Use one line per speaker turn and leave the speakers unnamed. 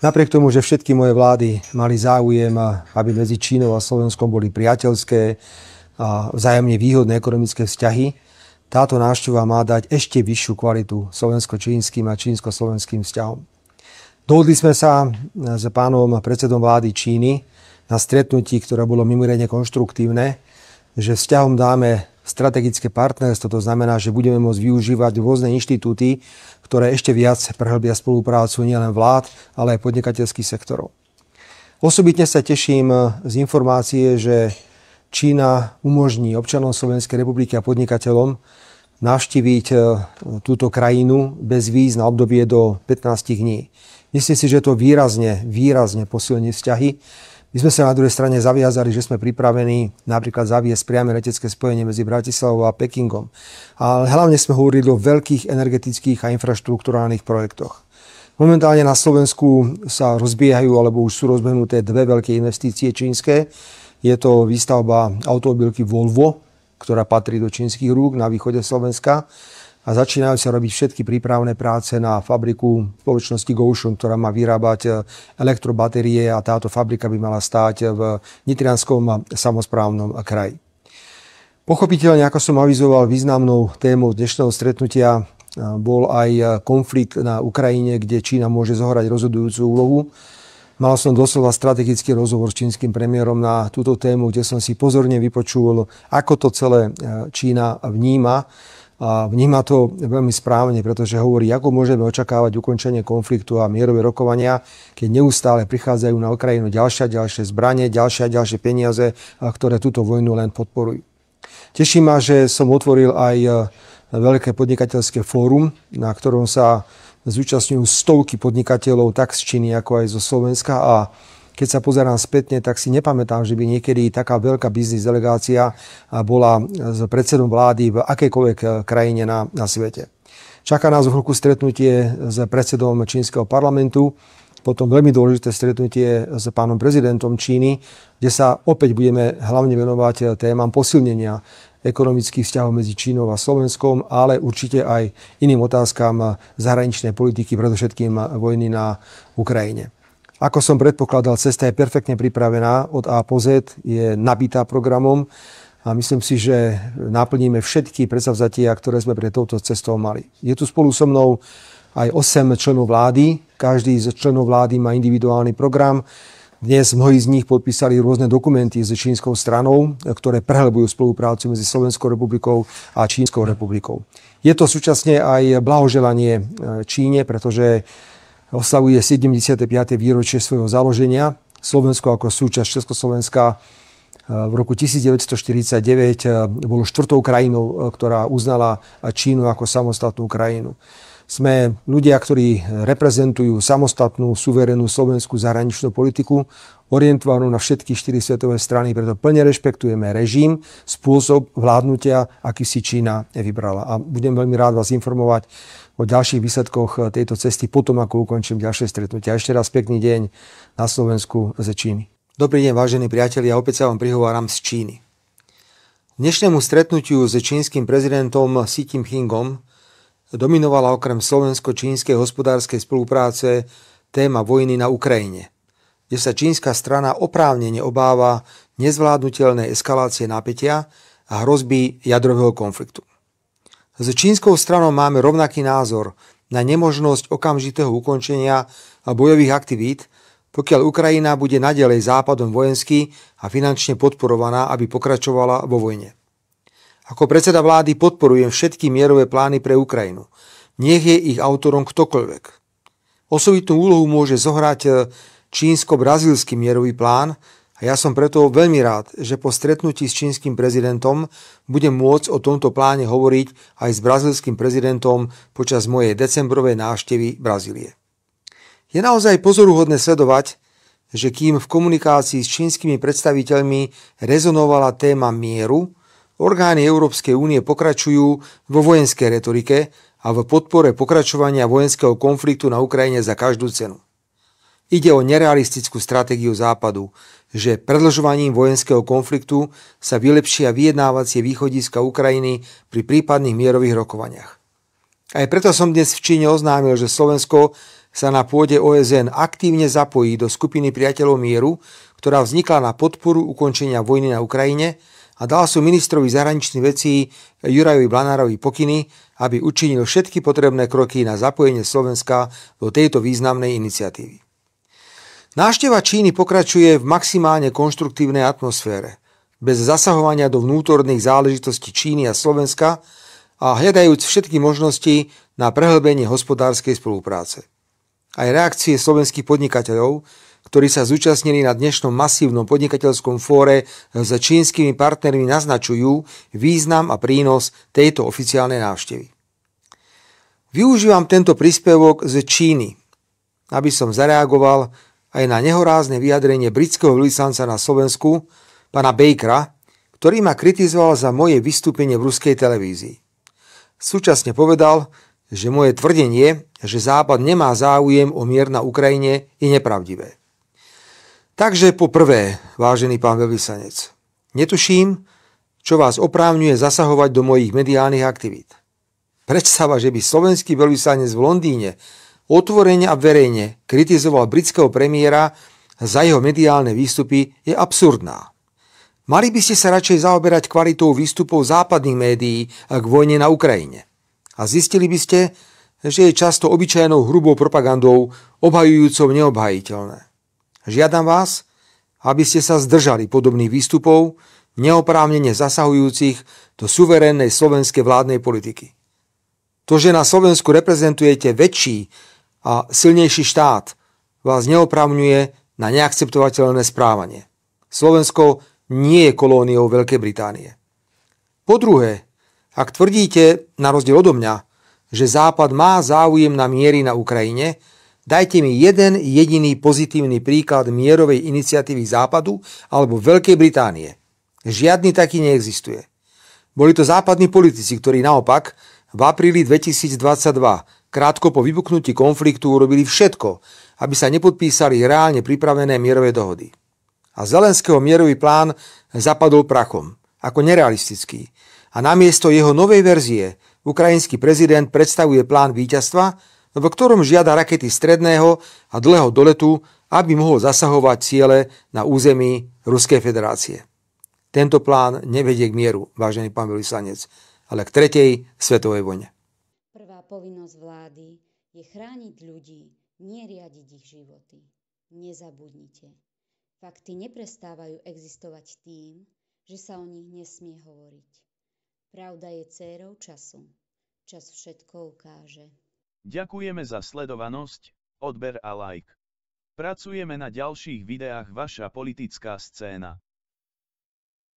Napriek tomu, že všetky moje vlády mali záujem, aby medzi Čínou a Slovenskom boli priateľské a vzájomne výhodné ekonomické vzťahy, táto návšteva má dať ešte vyššiu kvalitu slovensko-čínskym a čínsko-slovenským vzťahom. Dohodli sme sa s pánom predsedom vlády Číny na stretnutí, ktoré bolo mimoriadne konštruktívne, že vzťahom dáme strategické partnerstvo, to znamená, že budeme môcť využívať rôzne inštitúty, ktoré ešte viac prehlbia spoluprácu nielen vlád, ale aj podnikateľských sektorov. Osobitne sa teším z informácie, že Čína umožní občanom Slovenskej republiky a podnikateľom navštíviť e, túto krajinu bez víz na obdobie do 15 dní. Myslím si, že to výrazne, výrazne posilní vzťahy my sme sa na druhej strane zaviazali, že sme pripravení napríklad zaviesť priame letecké spojenie medzi Bratislavou a Pekingom. Ale hlavne sme hovorili o veľkých energetických a infraštruktúrálnych projektoch. Momentálne na Slovensku sa rozbiehajú alebo už sú rozbehnuté dve veľké investície čínske. Je to výstavba automobilky Volvo, ktorá patrí do čínskych rúk na východe Slovenska a začínajú sa robiť všetky prípravné práce na fabriku spoločnosti Goshen, ktorá má vyrábať e, elektrobatérie a táto fabrika by mala stáť e, v Nitrianskom samozprávnom kraji. Pochopiteľne, ako som avizoval, významnou témou dnešného stretnutia e, bol aj konflikt na Ukrajine, kde Čína môže zohrať rozhodujúcu úlohu. Mal som doslova strategický rozhovor s čínskym premiérom na túto tému, kde som si pozorne vypočul, ako to celé Čína vníma a vníma to veľmi správne, pretože hovorí, ako môžeme očakávať ukončenie konfliktu a mierové rokovania, keď neustále prichádzajú na Ukrajinu ďalšie a ďalšie zbranie, ďalšie a ďalšie peniaze, ktoré túto vojnu len podporujú. Teší ma, že som otvoril aj e, veľké podnikateľské fórum, na ktorom sa zúčastňujú stovky podnikateľov tak z Číny, ako aj zo Slovenska a keď sa pozerám spätne, tak si nepamätám, že by niekedy taká veľká biznis delegácia bola e, s predsedom vlády v akejkoľvek e, krajine na, na svete. Čaká nás v roku stretnutie s predsedom čínskeho parlamentu, potom veľmi dôležité stretnutie s pánom prezidentom Číny, kde sa opäť budeme hlavne venovať e, témam posilnenia ekonomických vzťahov medzi Čínou a Slovenskom, ale určite aj iným otázkam zahraničnej politiky, predovšetkým vojny na Ukrajine. Ako som predpokladal, cesta je perfektne pripravená od A po Z, je nabitá programom a myslím si, že naplníme všetky predstavzatia, ktoré sme pre touto cestou mali. Je tu spolu so mnou aj 8 členov vlády. Každý z členov vlády má individuálny program. Dnes mnohí z nich podpísali rôzne dokumenty s čínskou stranou, ktoré prehlbujú spoluprácu medzi Slovenskou republikou a Čínskou republikou. Je to súčasne aj blahoželanie eh, Číne, pretože oslavuje 75. výročie svojho založenia. Slovensko ako súčasť Československa e, v roku 1949 e, bolo štvrtou krajinou, e, ktorá uznala Čínu ako samostatnú krajinu. Sme ľudia, ktorí eh, reprezentujú samostatnú, suverénnu slovenskú zahraničnú politiku, orientovanú na všetky štyri svetové strany, preto plne rešpektujeme režim, spôsob vládnutia, aký si Čína vybrala. A budem veľmi rád vás informovať o ďalších výsledkoch eh, tejto cesty potom, ako ukončím ďalšie stretnutia. Ešte raz pekný deň na Slovensku ze Číny. Dobrý deň, vážení priatelia, ja opäť sa vám prihováram z Číny. Dnešnému stretnutiu s čínskym prezidentom Xi Jinpingom dominovala okrem slovensko-čínskej hospodárskej spolupráce téma vojny na Ukrajine, kde sa čínska strana oprávnene obáva nezvládnutelnej eskalácie napätia a hrozby jadrového konfliktu. S čínskou stranou máme rovnaký názor na nemožnosť okamžitého ukončenia bojových aktivít, pokiaľ Ukrajina bude nadalej západom vojensky a finančne podporovaná, aby pokračovala vo vojne. Ako predseda vlády podporujem všetky mierové plány pre Ukrajinu. Nech je ich autorom ktokoľvek. Osobitnú úlohu môže zohrať e, čínsko brazilský mierový plán a ja som preto veľmi rád, že po stretnutí s čínskym prezidentom budem môcť o tomto pláne hovoriť aj s brazílským prezidentom počas mojej decembrovej návštevy Brazílie. Je naozaj pozoruhodné sledovať, že kým v komunikácii s čínskymi predstaviteľmi rezonovala téma mieru, orgány Európskej únie pokračujú vo vojenskej retorike a v podpore pokračovania vojenského konfliktu na Ukrajine za každú cenu. Ide o nerealistickú stratégiu Západu, že predlžovaním vojenského konfliktu sa vylepšia vyjednávacie východiska Ukrajiny pri prípadných mierových rokovaniach. Aj preto som dnes v Číne oznámil, že Slovensko sa na pôde OSN aktívne zapojí do skupiny priateľov mieru, ktorá vznikla na podporu ukončenia vojny na Ukrajine – a dal sú ministrovi zahraničných vecí Jurajovi Blanárovi pokyny, aby učinil všetky potrebné kroky na zapojenie Slovenska do tejto významnej iniciatívy. Nášteva Číny pokračuje v maximálne konštruktívnej atmosfére, bez zasahovania do vnútorných záležitostí Číny a Slovenska a hľadajúc všetky možnosti na prehlbenie hospodárskej spolupráce. Aj reakcie slovenských podnikateľov, ktorí sa zúčastnili na dnešnom masívnom podnikateľskom fóre s čínskymi partnermi naznačujú význam a prínos tejto oficiálnej návštevy. Využívam tento príspevok z Číny, aby som zareagoval aj na nehorázne vyjadrenie britského vlisanca na Slovensku, pana Bakera, ktorý ma kritizoval za moje vystúpenie v ruskej televízii. Súčasne povedal, že moje tvrdenie, že Západ nemá záujem o mier na Ukrajine, je nepravdivé. Takže po prvé, vážený pán veľvyslanec, netuším, čo vás oprávňuje zasahovať do mojich mediálnych aktivít. Predstava, že by slovenský veľvyslanec v Londýne otvorene a verejne kritizoval britského premiéra za jeho mediálne výstupy, je absurdná. Mali by ste sa radšej zaoberať kvalitou výstupov západných médií k vojne na Ukrajine. A zistili by ste, že je často obyčajnou hrubou propagandou obhajujúcou neobhajiteľné. Žiadam vás, aby ste sa zdržali podobných výstupov, neoprávnene zasahujúcich do suverénnej slovenskej vládnej politiky. To, že na Slovensku reprezentujete väčší a silnejší štát, vás neoprávňuje na neakceptovateľné správanie. Slovensko nie je kolóniou Veľkej Británie. Po druhé, ak tvrdíte, na rozdiel odo mňa, že Západ má záujem na miery na Ukrajine, Dajte mi jeden jediný pozitívny príklad mierovej iniciatívy Západu alebo Veľkej Británie. Žiadny taký neexistuje. Boli to západní politici, ktorí naopak v apríli 2022, krátko po vypuknutí konfliktu, urobili všetko, aby sa nepodpísali reálne pripravené mierové dohody. A Zelenského mierový plán zapadol prachom, ako nerealistický. A namiesto jeho novej verzie ukrajinský prezident predstavuje plán víťazstva, v ktorom žiada rakety stredného a dlhého doletu, aby mohol zasahovať ciele na území Ruskej federácie. Tento plán nevedie k mieru, vážený pán Vyslanec, ale k tretej svetovej vojne. Prvá povinnosť vlády je chrániť ľudí, neriadiť ich životy. Nezabudnite. Fakty neprestávajú existovať tým, že sa o nich nesmie hovoriť. Pravda je cérou času. Čas všetko ukáže. Ďakujeme za sledovanosť, odber a like. Pracujeme na ďalších videách Vaša politická scéna.